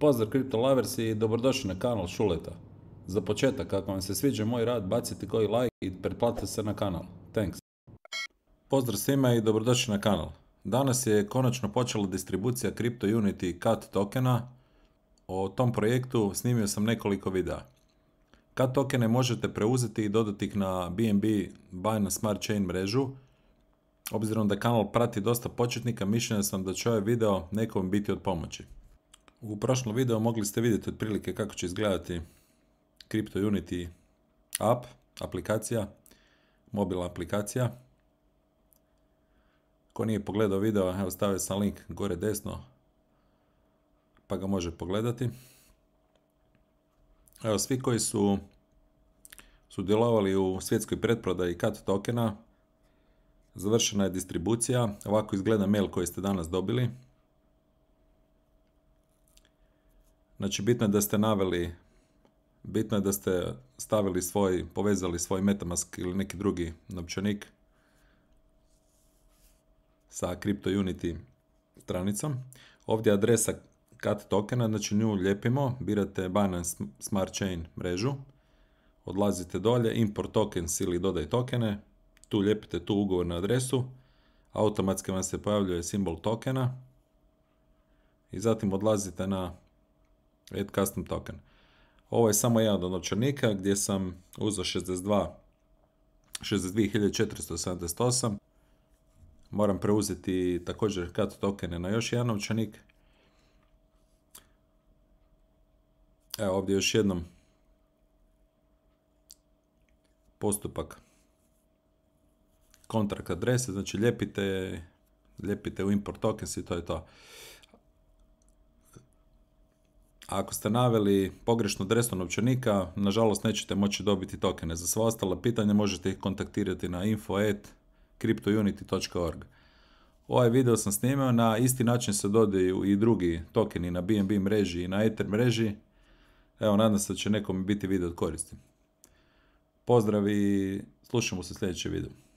Pozdrav Crypto Lovers i dobrodošli na kanal Šuleta. Za početak, ako vam se sviđa moj rad, bacite koji like i pretplatite se na kanal. Thanks. Pozdrav svima i dobrodošli na kanal. Danas je konačno počela distribucija Crypto Unity CAT tokena. O tom projektu snimio sam nekoliko videa. Kad tokene možete preuzeti i dodati ih na BNB Binance Smart Chain mrežu, obzirom da kanal prati dosta početnika, mišljenja sam da će ovaj video nekom biti od pomoći. U prošlom videu mogli ste vidjeti otprilike kako će izgledati Crypto Unity app, aplikacija, mobilna aplikacija. Ko nije pogledao video, evo stavio sam link gore desno, pa ga može pogledati. Evo, svi koji su sudjelovali u svjetskoj pretprodaji CAT tokena, završena je distribucija. Ovako izgleda mail koji ste danas dobili. Znači, bitno je da ste naveli, bitno je da ste stavili svoj, povezali svoj Metamask ili neki drugi novčanik sa CryptoUnity stranicom. Ovdje je adresa kat tokena, znači nju ljepimo, birate Binance Smart Chain mrežu, odlazite dolje, import tokens ili dodaj tokene, tu ljepite tu na adresu, automatski vam se pojavljuje simbol tokena i zatim odlazite na add custom token. Ovo je samo jedan od novčanika gdje sam uzeo 62 62.478. Moram preuzeti također kato tokene na još jedan novčanik Evo ovdje još jednom postupak kontrakt adrese, znači ljepite, ljepite u import tokens i to je to. ako ste naveli pogrešnu adresu novčanika, nažalost nećete moći dobiti tokene. Za sva ostala pitanja možete ih kontaktirati na info.cryptounity.org. Ovaj video sam snimao, na isti način se dodaju i drugi tokeni na BNB mreži i na Ether mreži, Evo, nadam se da će nekom biti video od koristi. Pozdrav i slušamo se sljedeće video.